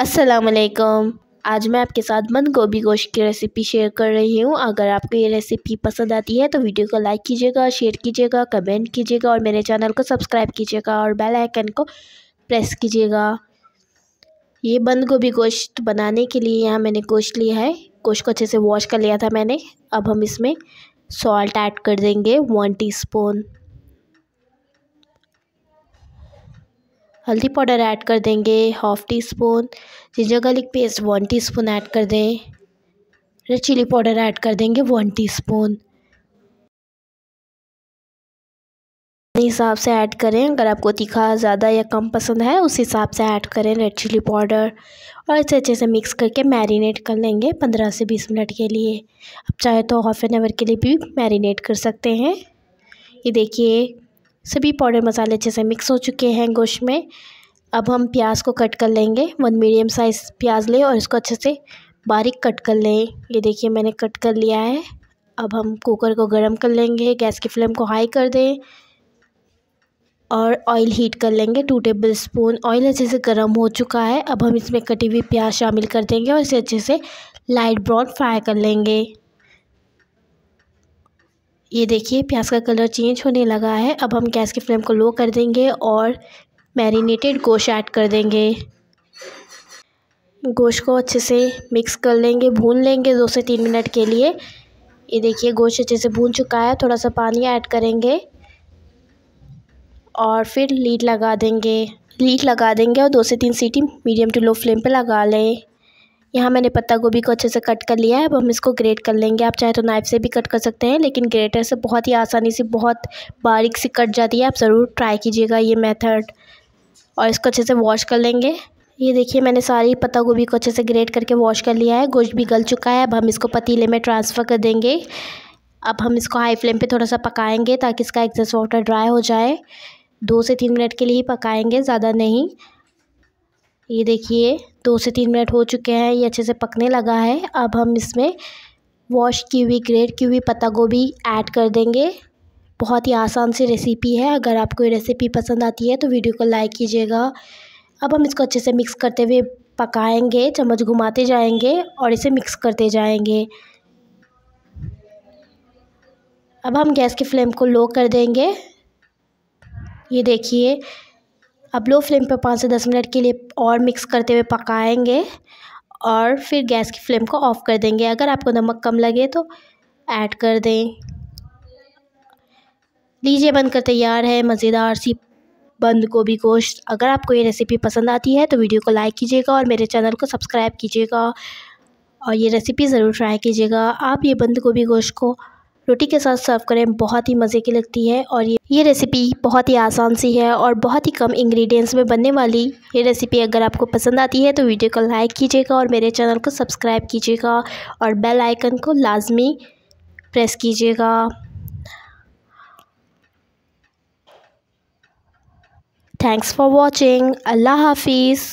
असलकम आज मैं आपके साथ बंद गोभी गोश्त की रेसिपी शेयर कर रही हूँ अगर आपको ये रेसिपी पसंद आती है तो वीडियो को लाइक कीजिएगा शेयर कीजिएगा कमेंट कीजिएगा और मेरे चैनल को सब्सक्राइब कीजिएगा और बेल आइकन को प्रेस कीजिएगा ये बंद गोभी गोश्त बनाने के लिए यहाँ मैंने गोश्त लिया है गोश्त को अच्छे से वॉश कर लिया था मैंने अब हम इसमें सॉल्ट ऐड कर देंगे वन स्पून हल्दी पाउडर ऐड कर देंगे half teaspoon ginger garlic paste one teaspoon add कर दें रेड चिली पाउडर ऐड कर देंगे वन टी स्पून अपने हिसाब से ऐड करें अगर आपको तीखा ज़्यादा या कम पसंद है उस हिसाब से ऐड करें रेड चिली पाउडर और इसे अच्छे से मिक्स करके मैरिनेट कर लेंगे पंद्रह से बीस मिनट के लिए आप चाहे तो हाफ एन आवर के लिए भी मैरिनेट कर सकते हैं ये देखिए सभी पाउडर मसाले अच्छे से मिक्स हो चुके हैं गोश्त में अब हम प्याज को कट कर लेंगे वन मीडियम साइज़ प्याज लें और इसको अच्छे से बारीक कट कर लें ये देखिए मैंने कट कर लिया है अब हम कुकर को गर्म कर लेंगे गैस की फ्लेम को हाई कर दें और ऑयल हीट कर लेंगे टू टेबल स्पून ऑयल अच्छे से गर्म हो चुका है अब हम इसमें कटी हुई प्याज शामिल कर देंगे और इसे अच्छे से लाइट ब्राउन फ्राई कर लेंगे ये देखिए प्याज का कलर चेंज होने लगा है अब हम गैस की फ्लेम को लो कर देंगे और मैरिनेटेड गोश्त ऐड कर देंगे गोश्त को अच्छे से मिक्स कर लेंगे भून लेंगे दो से तीन मिनट के लिए ये देखिए गोश्त अच्छे से भून चुका है थोड़ा सा पानी ऐड करेंगे और फिर लीड लगा देंगे लीड लगा देंगे और दो से तीन सीटी मीडियम टू लो फ्लेम पे लगा लें यहाँ मैंने पत्ता गोभी को अच्छे से कट कर लिया है अब हम इसको ग्रेट कर लेंगे आप चाहे तो नाइफ से भी कट कर सकते हैं लेकिन ग्रेटर से बहुत ही आसानी से बहुत बारीक से कट जाती है आप ज़रूर ट्राई कीजिएगा ये मेथड और इसको अच्छे से वॉश कर लेंगे ये देखिए मैंने सारी पत्ता गोभी को अच्छे से ग्रेट करके वॉश कर लिया है गोश्त भी गल चुका है अब हम इसको पतीले में ट्रांसफ़र कर देंगे अब हम इसको हाई फ्लेम पे थोड़ा सा पकाएंगे ताकि इसका एक्सेस वाटर ड्राई हो जाए दो से तीन मिनट के लिए ही पकाएंगे ज़्यादा नहीं ये देखिए दो से तीन मिनट हो चुके हैं ये अच्छे से पकने लगा है अब हम इसमें वॉश की हुई ग्रेट की हुई पत्ता गोभी ऐड कर देंगे बहुत ही आसान सी रेसिपी है अगर आपको ये रेसिपी पसंद आती है तो वीडियो को लाइक कीजिएगा अब हम इसको अच्छे से मिक्स करते हुए पकाएंगे चम्मच घुमाते जाएंगे और इसे मिक्स करते जाएंगे अब हम गैस की फ्लेम को लो कर देंगे ये देखिए अब लो फ्लेम पर पाँच से दस मिनट के लिए और मिक्स करते हुए पकाएंगे और फिर गैस की फ्लेम को ऑफ़ कर देंगे अगर आपको नमक कम लगे तो ऐड कर दें लीजिए बनकर तैयार है मज़ेदार सी बंद गोभी गोश्त अगर आपको ये रेसिपी पसंद आती है तो वीडियो को लाइक कीजिएगा और मेरे चैनल को सब्सक्राइब कीजिएगा और ये रेसिपी ज़रूर ट्राई कीजिएगा आप ये बंद गोभी गोश्त को रोटी के साथ सर्व करें बहुत ही मज़े की लगती है और ये ये रेसिपी बहुत ही आसान सी है और बहुत ही कम इंग्रेडिएंट्स में बनने वाली ये रेसिपी अगर आपको पसंद आती है तो वीडियो को लाइक कीजिएगा और मेरे चैनल को सब्सक्राइब कीजिएगा और बेल आइकन को लाजमी प्रेस कीजिएगा थैंक्स फॉर वॉचिंग अल्लाह हाफिज़